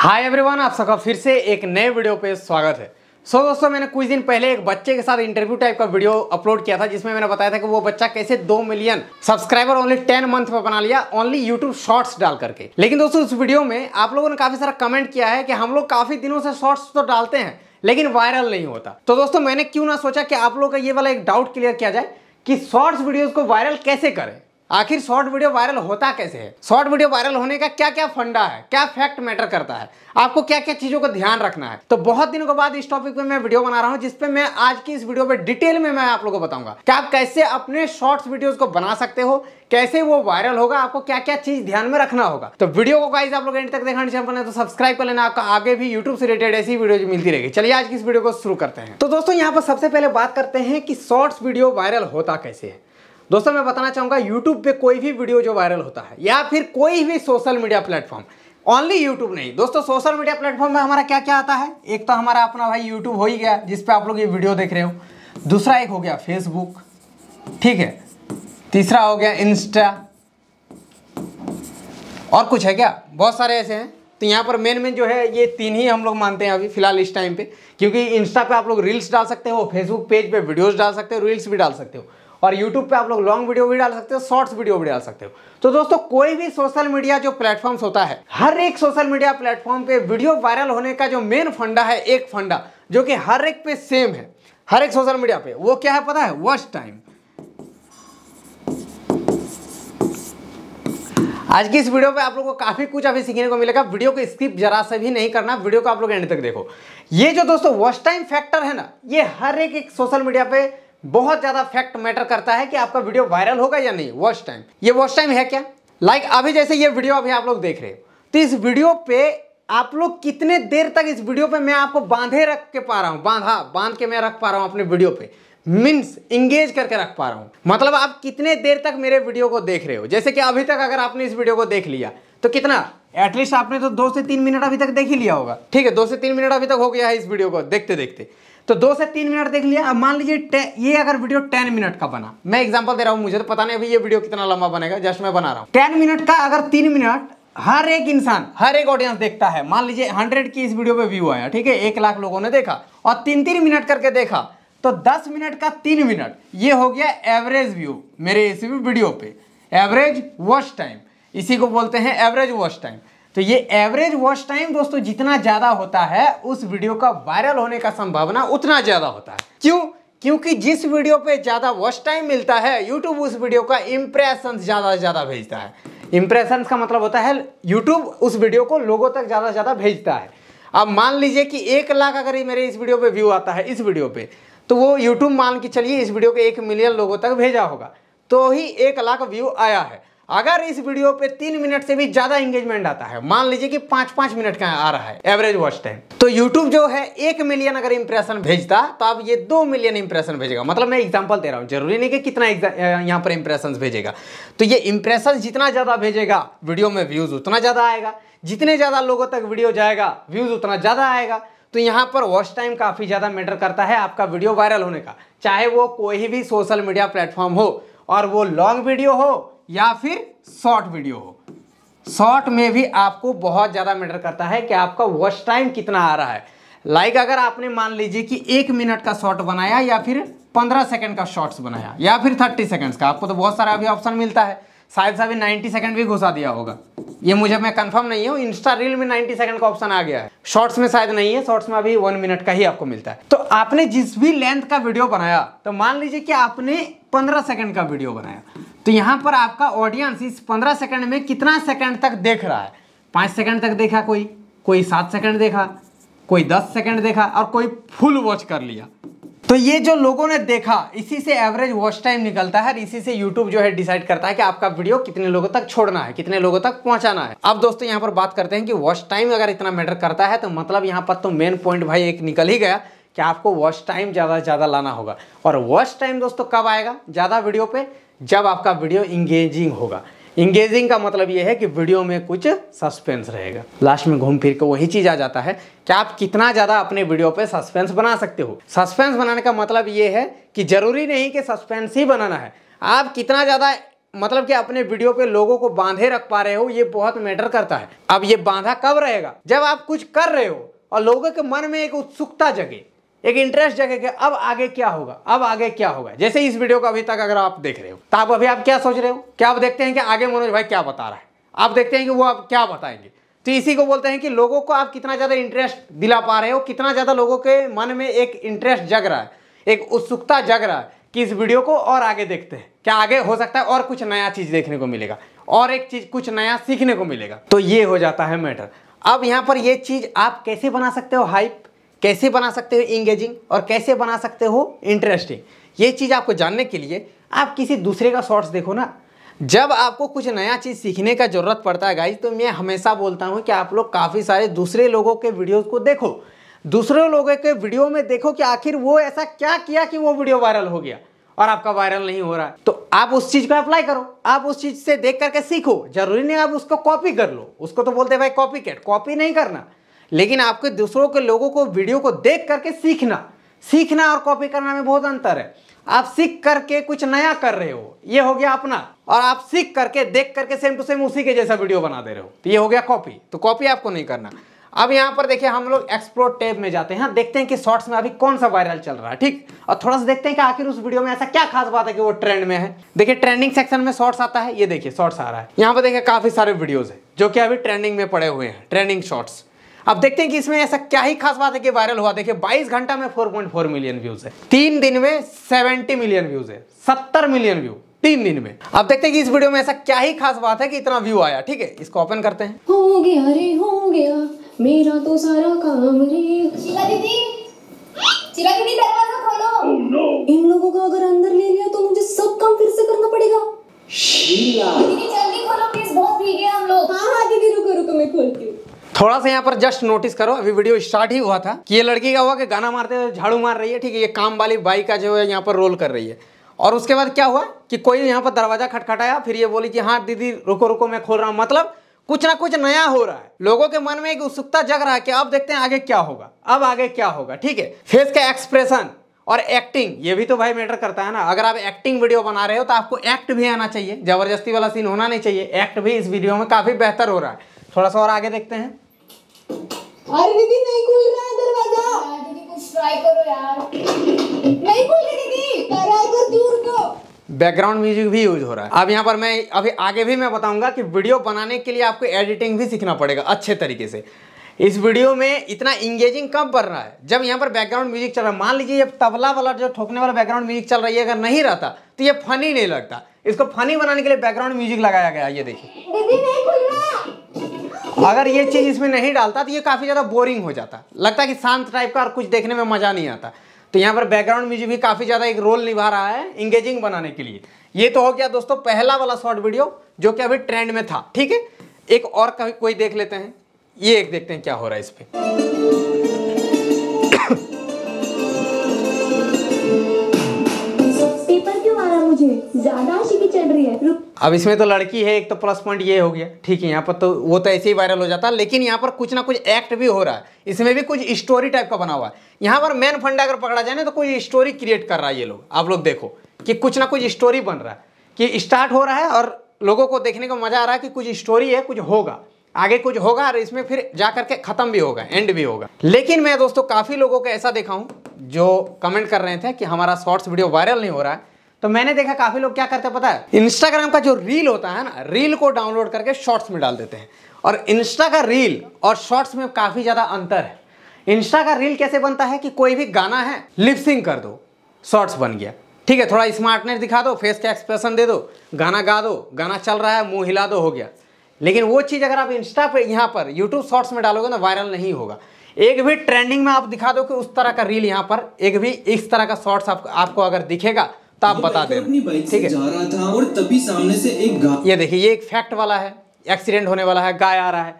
Hi everyone आप सबका फिर से एक नए वीडियो पे स्वागत है सो so, दोस्तों मैंने कुछ दिन पहले एक बच्चे के साथ इंटरव्यू टाइप का वीडियो अपलोड किया था जिसमें मैंने बताया था कि वो बच्चा कैसे दो million subscriber only ten month में बना लिया ओनली यूट्यूब शॉर्ट्स डाल करके लेकिन दोस्तों उस वीडियो में आप लोगों ने काफी सारा कमेंट किया है कि हम लोग काफी दिनों से शॉर्ट्स तो डालते हैं लेकिन वायरल नहीं होता तो दोस्तों मैंने क्यों ना सोचा कि आप लोग का ये वाला एक डाउट क्लियर किया जाए कि शॉर्ट्स वीडियोज को वायरल कैसे करें आखिर शॉर्ट वीडियो वायरल होता कैसे है शॉर्ट वीडियो वायरल होने का क्या क्या फंडा है क्या फैक्ट मैटर करता है आपको क्या क्या चीज़ों का ध्यान रखना है तो बहुत दिनों के बाद इस टॉपिक पे मैं वीडियो बना रहा हूँ जिसपे मैं आज की इस वीडियो पे डिटेल में मैं आप लोगों को बताऊंगा कि आप कैसे अपने शॉर्ट्स वीडियो को बना सकते हो कैसे वो वायरल होगा आपको क्या क्या चीज ध्यान में रखना होगा तो वीडियो को आप लोग एंड तक देखना चाहिए बने तो सब्सक्राइब कर लेना आपका आगे भी यूट्यूब से रिलेटेड ऐसी वीडियो मिलती रहेगी चलिए आज की इस वीडियो को शुरू करते हैं तो दोस्तों यहाँ पर सबसे पहले बात करते हैं कि शॉर्ट्स वीडियो वायरल होता कैसे है दोस्तों मैं बताना चाहूँगा यूट्यूब पे कोई भी वीडियो जो वायरल होता है या फिर कोई भी social media platform only YouTube नहीं दोस्तों सोशल मीडिया प्लेटफॉर्म में हमारा क्या क्या आता है एक तो हमारा अपना भाई यूट्यूब हो ही गया जिसपे आप लोग ये वीडियो देख रहे हो दूसरा एक हो गया फेसबुक ठीक है तीसरा हो गया इंस्टा और कुछ है क्या बहुत सारे ऐसे हैं तो यहाँ पर मेन मेन जो है ये तीन ही हम लोग मानते हैं अभी फिलहाल इस टाइम पे क्योंकि इंस्टा पे आप लोग रील्स डाल सकते हो फेसबुक पेज पे वीडियोस डाल सकते हो रील्स भी डाल सकते हो और यूट्यूब पे आप लोग लॉन्ग वीडियो भी डाल सकते हो शॉर्ट्स वीडियो भी डाल सकते हो तो दोस्तों कोई भी सोशल मीडिया जो प्लेटफॉर्म्स होता है हर एक सोशल मीडिया प्लेटफॉर्म पे वीडियो वायरल होने का जो मेन फंडा है एक फंडा जो कि हर एक पे सेम है हर एक सोशल मीडिया पे वो क्या है पता है वॉच टाइम आज की इस वीडियो पे आप लोगों को काफ़ी कुछ अभी सीखने को मिलेगा वीडियो को स्किप जरा से भी नहीं करना वीडियो को आप लोग एंड तक देखो ये जो दोस्तों वॉच टाइम फैक्टर है ना ये हर एक, एक सोशल मीडिया पे बहुत ज़्यादा फैक्ट मैटर करता है कि आपका वीडियो वायरल होगा या नहीं वॉच टाइम ये वॉच टाइम है क्या लाइक like, अभी जैसे ये वीडियो अभी आप लोग देख रहे हो तो इस वीडियो पे आप लोग कितने देर तक इस वीडियो पे मैं आपको बांधे रख के पा रहा हूँ बांधा हाँ, बांध के मैं रख पा रहा हूँ अपने वीडियो पे मीन्स इंगेज करके रख पा रहा हूँ मतलब आप कितने देर तक मेरे वीडियो को देख रहे हो जैसे कि अभी तक अगर आपने इस वीडियो को देख लिया तो कितना एटलीस्ट आपने तो दो से तीन मिनट अभी तक देख ही लिया होगा ठीक है दो से तीन मिनट अभी तक हो गया है इस वीडियो को देखते देखते तो दो से तीन मिनट देख लिया अब मान लीजिए ये अगर वीडियो टेन मिनट का बना मैं एग्जाम्पल दे रहा हूँ मुझे तो पता नहीं अभी ये वीडियो कितना लंबा बनेगा जस्ट मैं बना रहा हूँ टेन मिनट का अगर तीन मिनट हर एक इंसान हर एक ऑडियंस देखता है मान लीजिए हंड्रेड की इस वीडियो पे व्यू आया ठीक है एक लाख लोगों ने देखा और तीन तीन मिनट करके देखा तो दस मिनट का तीन मिनट ये हो गया एवरेज व्यू मेरे इस वीडियो पे एवरेज वॉच टाइम इसी को बोलते हैं एवरेज वॉच टाइम तो ये एवरेज वॉच टाइम दोस्तों जितना ज़्यादा होता है उस वीडियो का वायरल होने का संभावना उतना ज़्यादा होता है क्यों क्योंकि जिस वीडियो पे ज़्यादा वॉच टाइम मिलता है यूट्यूब उस वीडियो का इम्प्रेशन ज़्यादा से ज़्यादा भेजता है इम्प्रेशन का मतलब होता है यूट्यूब उस वीडियो को लोगों तक ज़्यादा से ज़्यादा भेजता है अब मान लीजिए कि एक लाख अगर मेरे इस वीडियो पे व्यू आता है इस वीडियो पे तो वो यूट्यूब मान के चलिए इस वीडियो को एक मिलियन लोगों तक भेजा होगा तो ही एक लाख व्यू आया है अगर इस वीडियो पे तीन मिनट से भी ज्यादा एंगेजमेंट आता है मान लीजिए कि पांच पांच मिनट का आ रहा है एवरेज वॉच टाइम तो यूट्यूब जो है एक मिलियन अगर इंप्रेशन भेजता तो आप ये दो मिलियन इंप्रेशन भेजेगा मतलब मैं एग्जाम्पल दे रहा हूँ जरूरी नहीं कि कितना यहाँ पर इंप्रेशन भेजेगा तो ये इंप्रेशन जितना ज्यादा भेजेगा वीडियो में व्यूज उतना ज्यादा आएगा जितने ज्यादा लोगों तक वीडियो जाएगा व्यूज उतना ज्यादा आएगा तो यहाँ पर वॉच टाइम काफ़ी ज़्यादा मैटर करता है आपका वीडियो वायरल होने का चाहे वो कोई भी सोशल मीडिया प्लेटफॉर्म हो और वो लॉन्ग वीडियो हो या फिर शॉर्ट वीडियो हो शॉर्ट में भी आपको बहुत ज़्यादा मैटर करता है कि आपका वॉच टाइम कितना आ रहा है लाइक like अगर आपने मान लीजिए कि एक मिनट का शॉर्ट बनाया या फिर पंद्रह सेकंड का शॉर्ट्स बनाया या फिर थर्टी सेकंड्स का आपको तो बहुत सारा अभी ऑप्शन मिलता है शायद से अभी नाइन्टी सेकंड भी घुसा दिया होगा ये मुझे मैं कंफर्म नहीं हूँ इंस्टा रील में नाइन्टी सेकंड का ऑप्शन आ गया है शॉर्ट्स में शायद नहीं है शॉर्ट्स में अभी वन मिनट का ही आपको मिलता है तो आपने जिस भी लेंथ का वीडियो बनाया तो मान लीजिए कि आपने पंद्रह सेकंड का वीडियो बनाया तो यहाँ पर आपका ऑडियंस इस पंद्रह सेकंड में कितना सेकंड तक देख रहा है पाँच सेकंड तक देखा कोई कोई सात सेकंड देखा कोई दस सेकंड देखा और कोई फुल वॉच कर लिया तो ये जो लोगों ने देखा इसी से एवरेज वॉच टाइम निकलता है और इसी से यूट्यूब जो है डिसाइड करता है कि आपका वीडियो कितने लोगों तक छोड़ना है कितने लोगों तक पहुंचाना है अब दोस्तों यहाँ पर बात करते हैं कि वॉच टाइम अगर इतना मैटर करता है तो मतलब यहाँ पर तो मेन पॉइंट भाई एक निकल ही गया कि आपको वॉच टाइम ज़्यादा से ज़्यादा लाना होगा और वॉच टाइम दोस्तों कब आएगा ज़्यादा वीडियो पे जब आपका वीडियो इंगेजिंग होगा इंगेजिंग का मतलब ये है कि वीडियो में कुछ सस्पेंस रहेगा लास्ट में घूम फिर के वही चीज़ आ जाता है कि आप कितना ज़्यादा अपने वीडियो पे सस्पेंस बना सकते हो सस्पेंस बनाने का मतलब ये है कि ज़रूरी नहीं कि सस्पेंस ही बनाना है आप कितना ज़्यादा मतलब कि अपने वीडियो पे लोगों को बांधे रख पा रहे हो ये बहुत मैटर करता है अब ये बांधा कब रहेगा जब आप कुछ कर रहे हो और लोगों के मन में एक उत्सुकता जगे एक इंटरेस्ट जगह अब आगे क्या होगा अब आगे क्या होगा जैसे इस वीडियो को अभी तक अगर आप देख रहे हो तो आप अभी आप क्या सोच रहे हो क्या आप देखते हैं कि आगे मनोज भाई क्या बता रहा है आप देखते हैं कि वो आप क्या बताएंगे तो इसी को बोलते हैं कि लोगों को आप कितना ज़्यादा इंटरेस्ट दिला पा रहे हो कितना ज़्यादा लोगों के मन में एक इंटरेस्ट जग रहा है एक उत्सुकता जग रहा है कि इस वीडियो को और आगे देखते हैं क्या आगे हो सकता है और कुछ नया चीज़ देखने को मिलेगा और एक चीज़ कुछ नया सीखने को मिलेगा तो ये हो जाता है मैटर अब यहाँ पर ये चीज़ आप कैसे बना सकते हो हाइप कैसे बना सकते हो इंगेजिंग और कैसे बना सकते हो इंटरेस्टिंग ये चीज़ आपको जानने के लिए आप किसी दूसरे का शॉर्ट्स देखो ना जब आपको कुछ नया चीज़ सीखने का ज़रूरत पड़ता है गाइज तो मैं हमेशा बोलता हूँ कि आप लोग काफ़ी सारे दूसरे लोगों के वीडियोज़ को देखो दूसरे लोगों के वीडियो में देखो कि आखिर वो ऐसा क्या किया कि वो वीडियो वायरल हो गया और आपका वायरल नहीं हो रहा है तो आप उस चीज़ को अप्लाई करो आप उस चीज़ से देख करके सीखो जरूरी नहीं आप उसको कॉपी कर लो उसको तो बोलते भाई कॉपी कैट कॉपी नहीं करना लेकिन आपके दूसरों के लोगों को वीडियो को देख करके सीखना सीखना और कॉपी करना में बहुत अंतर है आप सीख करके कुछ नया कर रहे हो ये हो गया अपना और आप सीख करके देख करके सेम टू सेम उसी के जैसा वीडियो बना दे रहे हो तो ये हो गया कॉपी तो कॉपी आपको नहीं करना अब यहाँ पर देखिए हम लोग एक्सप्लोर टैब में जाते हैं देखते हैं कि शॉर्ट्स में अभी कौन सा वायरल चल रहा है ठीक और थोड़ा सा देखते हैं कि आखिर उस वीडियो में ऐसा क्या खास बात है कि वो ट्रेंड में है देखिए ट्रेंडिंग सेक्शन में शॉर्ट्स आता है ये देखिए शॉर्ट्स आ रहा है यहाँ पर देखिए काफी सारे वीडियोज है जो कि अभी ट्रेंडिंग में पड़े हुए हैं ट्रेंडिंग शॉर्ट्स अब देखते हैं कि इसमें ऐसा क्या ही खास बात है कि वायरल हुआ देखिए 22 घंटा में 4.4 मिलियन व्यूज है तीन दिन में 70 मिलियन व्यूज है 70 मिलियन व्यू तीन दिन में अब देखते हैं कि इस वीडियो में ऐसा क्या ही खास बात है कि इतना व्यू आया ठीक है इसको ओपन करते हैं हो गया रे हो गया मेरा तो सारा काम रे शिला दीदी शिला दीदी दरवाजा खोलो oh, no. इन लोगों को अगर अंदर ले लिया तो मुझे सब काम फिर से करना पड़ेगा शिला दीदी जल्दी खोलो प्लीज बहुत भीगे हम लोग हाँ हाँ थोड़ा सा यहाँ पर जस्ट नोटिस करो अभी वीडियो स्टार्ट ही हुआ था कि ये लड़की का हुआ कि गाना मारते झाड़ू मार रही है ठीक है ये काम वाली बाई का जो है यहाँ पर रोल कर रही है और उसके बाद क्या हुआ कि कोई यहाँ पर दरवाज़ा खटखटाया फिर ये बोली कि हाँ दीदी रुको रुको मैं खोल रहा हूँ मतलब कुछ ना कुछ नया हो रहा है लोगों के मन में एक उत्सुकता जग रहा है कि अब देखते हैं आगे क्या होगा अब आगे क्या होगा ठीक है फेस का एक्सप्रेशन और एक्टिंग ये भी तो भाई मैटर करता है ना अगर आप एक्टिंग वीडियो बना रहे हो तो आपको एक्ट भी आना चाहिए जबरदस्ती वाला सीन होना नहीं चाहिए एक्ट भी इस वीडियो में काफ़ी बेहतर हो रहा है थोड़ा सा और आगे देखते हैं अरे दीदी नहीं खुल रहा है दरवाजा दीदी कुछ ट्राई करो यार नहीं खुल रही दीदी करा तो दूर को बैकग्राउंड म्यूजिक भी यूज हो रहा है अब यहाँ पर मैं अभी आगे भी मैं बताऊंगा कि वीडियो बनाने के लिए आपको एडिटिंग भी सीखना पड़ेगा अच्छे तरीके से इस वीडियो में इतना इंगेजिंग कब बढ़ रहा है जब यहाँ पर बैकग्राउंड म्यूजिक चल रहा है मान लीजिए ये तबला वाला जो ठोकने वाला बैकग्राउंड म्यूजिक चल रही है अगर नहीं रहता तो ये फनी नहीं लगता इसको फनी बनाने के लिए बैकग्राउंड म्यूजिक लगाया गया ये देखिए अगर ये चीज़ इसमें नहीं डालता तो ये काफ़ी ज़्यादा बोरिंग हो जाता लगता है कि शांत टाइप का और कुछ देखने में मज़ा नहीं आता तो यहाँ पर बैकग्राउंड म्यूजिक भी काफ़ी ज़्यादा एक रोल निभा रहा है इंगेजिंग बनाने के लिए ये तो हो गया दोस्तों पहला वाला शॉर्ट वीडियो जो कि अभी ट्रेंड में था ठीक है एक और कभी कोई देख लेते हैं ये एक देखते हैं क्या हो रहा है इस पर मुझे ज्यादा चल रही है अब इसमें तो लड़की है एक तो प्लस पॉइंट ये हो गया ठीक है यहाँ पर तो वो तो ऐसे ही वायरल हो जाता है लेकिन यहाँ पर कुछ ना कुछ एक्ट भी हो रहा है इसमें भी कुछ स्टोरी टाइप का बना हुआ है यहाँ पर मेन फंडा अगर पकड़ा जाए ना तो कोई स्टोरी क्रिएट कर रहा है ये लोग आप लोग देखो कि कुछ ना कुछ स्टोरी बन रहा है कि स्टार्ट हो रहा है और लोगों को देखने को मजा आ रहा है कि कुछ स्टोरी है कुछ होगा आगे कुछ होगा और इसमें फिर जा करके ख़त्म भी होगा एंड भी होगा लेकिन मैं दोस्तों काफ़ी लोगों को ऐसा देखा हूँ जो कमेंट कर रहे थे कि हमारा शॉर्ट्स वीडियो वायरल नहीं हो रहा है तो मैंने देखा काफ़ी लोग क्या करते हैं पता है इंस्टाग्राम का जो रील होता है ना रील को डाउनलोड करके शॉर्ट्स में डाल देते हैं और इंस्टा का रील और शॉर्ट्स में काफ़ी ज़्यादा अंतर है इंस्टा का रील कैसे बनता है कि कोई भी गाना है लिपसिंग कर दो शॉर्ट्स बन गया ठीक है थोड़ा स्मार्टनेस दिखा दो फेस का एक्सप्रेशन दे दो गाना गा दो गाना चल रहा है मुंह हिला दो हो गया लेकिन वो चीज़ अगर आप इंस्टा पे यहाँ पर यूट्यूब शॉर्ट्स में डालोगे ना वायरल नहीं होगा एक भी ट्रेंडिंग में आप दिखा दो कि उस तरह का रील यहाँ पर एक भी इस तरह का शॉर्ट्स आप, आपको अगर दिखेगा तो आप बता दें ठीक है और तभी सामने से एक ये देखिए ये एक फैक्ट वाला है एक्सीडेंट होने वाला है गाय आ रहा है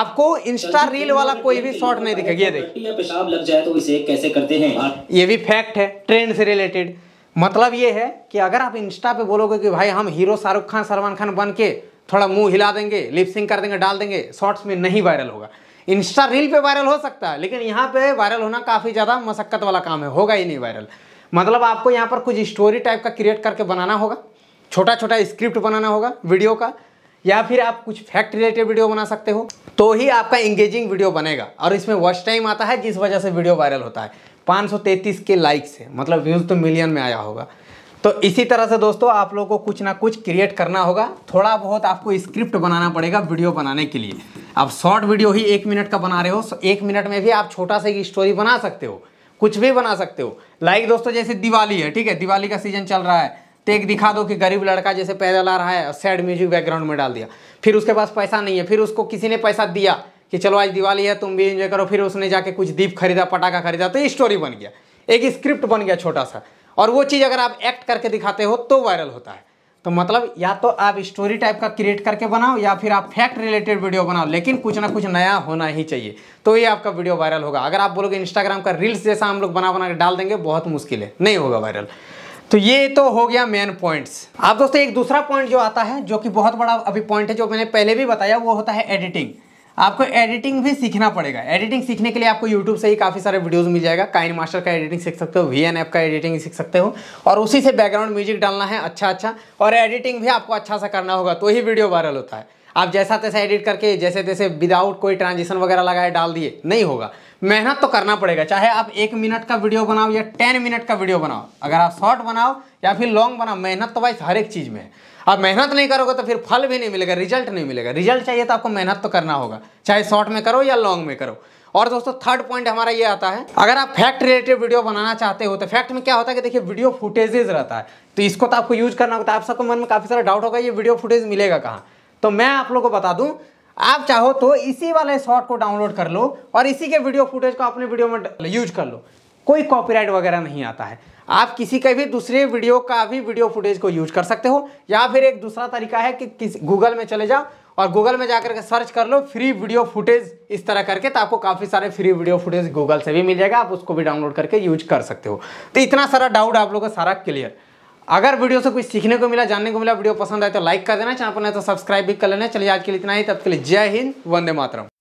आपको इंस्टा रील वाला कोई भी शॉर्ट नहीं दिखेगा ये देखिए पेशाब लग जाए तो इसे कैसे करते हैं हाँ, ये भी फैक्ट है ट्रेंड से रिलेटेड मतलब ये है कि अगर आप इंस्टा पे बोलोगे कि भाई हम हीरो शाहरुख खान सलमान खान बन के थोड़ा मुंह हिला देंगे लिपसिंग कर देंगे डाल देंगे शॉर्ट्स में नहीं वायरल होगा इंस्टा रील पे वायरल हो सकता है लेकिन यहाँ पे वायरल होना काफ़ी ज़्यादा मशक्क़त वाला काम है होगा ही नहीं वायरल मतलब आपको यहाँ पर कुछ स्टोरी टाइप का क्रिएट करके बनाना होगा छोटा छोटा स्क्रिप्ट बनाना होगा वीडियो का या फिर आप कुछ फैक्ट रिलेटेड वीडियो बना सकते हो तो ही आपका इंगेजिंग वीडियो बनेगा और इसमें वर्ष टाइम आता है जिस वजह से वीडियो वायरल होता है 533 के लाइक से मतलब व्यूज़ तो मिलियन में आया होगा तो इसी तरह से दोस्तों आप लोगों को कुछ ना कुछ क्रिएट करना होगा थोड़ा बहुत आपको स्क्रिप्ट बनाना पड़ेगा वीडियो बनाने के लिए आप शॉर्ट वीडियो ही एक मिनट का बना रहे हो तो एक मिनट में भी आप छोटा सा एक स्टोरी बना सकते हो कुछ भी बना सकते हो लाइक like दोस्तों जैसे दिवाली है ठीक है दिवाली का सीजन चल रहा है तो एक दिखा दो कि गरीब लड़का जैसे पैदल आ रहा है और सैड म्यूजिक बैकग्राउंड में डाल दिया फिर उसके पास पैसा नहीं है फिर उसको किसी ने पैसा दिया कि चलो आज दिवाली है तुम भी इन्जॉय करो फिर उसने जाके कुछ दीप खरीदा पटाखा खरीदा तो ये स्टोरी बन गया एक स्क्रिप्ट बन गया छोटा सा और वो चीज़ अगर आप एक्ट करके दिखाते हो तो वायरल होता है तो मतलब या तो आप स्टोरी टाइप का क्रिएट करके बनाओ या फिर आप फैक्ट रिलेटेड वीडियो बनाओ लेकिन कुछ ना कुछ नया होना ही चाहिए तो ये आपका वीडियो वायरल होगा अगर आप बोलोगे इंस्टाग्राम का रील्स जैसा हम लोग बना बना के डाल देंगे बहुत मुश्किल है नहीं होगा वायरल तो ये तो हो गया मेन पॉइंट्स अब दोस्तों एक दूसरा पॉइंट जो आता है जो कि बहुत बड़ा अभी पॉइंट है जो मैंने पहले भी बताया वो होता है एडिटिंग आपको एडिटिंग भी सीखना पड़ेगा एडिटिंग सीखने के लिए आपको यूट्यूब से ही काफ़ी सारे वीडियोस मिल जाएगा काइन मास्टर का एडिटिंग सीख सकते हो वी एन एफ का एडिटिंग सीख सकते हो और उसी से बैकग्राउंड म्यूजिक डालना है अच्छा अच्छा और एडिटिंग भी आपको अच्छा सा करना होगा तो ही वीडियो वायरल होता है आप जैसा तैसा एडिट करके जैसे तैसे विदाउट कोई ट्रांजिशन वगैरह लगाए डाल दिए नहीं होगा मेहनत तो करना पड़ेगा चाहे आप एक मिनट का वीडियो बनाओ या टेन मिनट का वीडियो बनाओ अगर आप शॉर्ट बनाओ या फिर लॉन्ग बनाओ मेहनत तो भाई हर एक चीज़ में है अब मेहनत नहीं करोगे तो फिर फल भी नहीं मिलेगा रिजल्ट नहीं मिलेगा रिजल्ट चाहिए तो आपको मेहनत तो करना होगा चाहे शॉर्ट में करो या लॉन्ग में करो और दोस्तों थर्ड पॉइंट हमारा ये आता है अगर आप फैक्ट रिलेटेड वीडियो बनाना चाहते हो तो फैक्ट में क्या होता है कि देखिए वीडियो फुटेजेज रहता है तो इसको तो आपको यूज करना होता है तो आप सबको मन में काफ़ी सारा डाउट होगा ये वीडियो फुटेज मिलेगा कहाँ तो मैं आप लोग को बता दूँ आप चाहो तो इसी वाले शॉर्ट को डाउनलोड कर लो और इसी के वीडियो फुटेज को अपने वीडियो में यूज कर लो कोई कॉपीराइट वगैरह नहीं आता है आप किसी के भी दूसरे वीडियो का भी वीडियो फुटेज को यूज कर सकते हो या फिर एक दूसरा तरीका है कि किस गूगल में चले जाओ और गूगल में जाकर के सर्च कर लो फ्री वीडियो फुटेज इस तरह करके तो आपको काफ़ी सारे फ्री वीडियो फुटेज गूगल से भी मिल जाएगा आप उसको भी डाउनलोड करके यूज कर सकते हो तो इतना सारा डाउट आप लोगों का सारा क्लियर अगर वीडियो से कुछ सीखने को मिला जानने को मिला वीडियो पसंद आए तो लाइक कर देना चाहे अपना तो सब्सक्राइब भी कर लेना चलिए आज के लिए इतना ही तब के लिए जय हिंद वंदे मातरम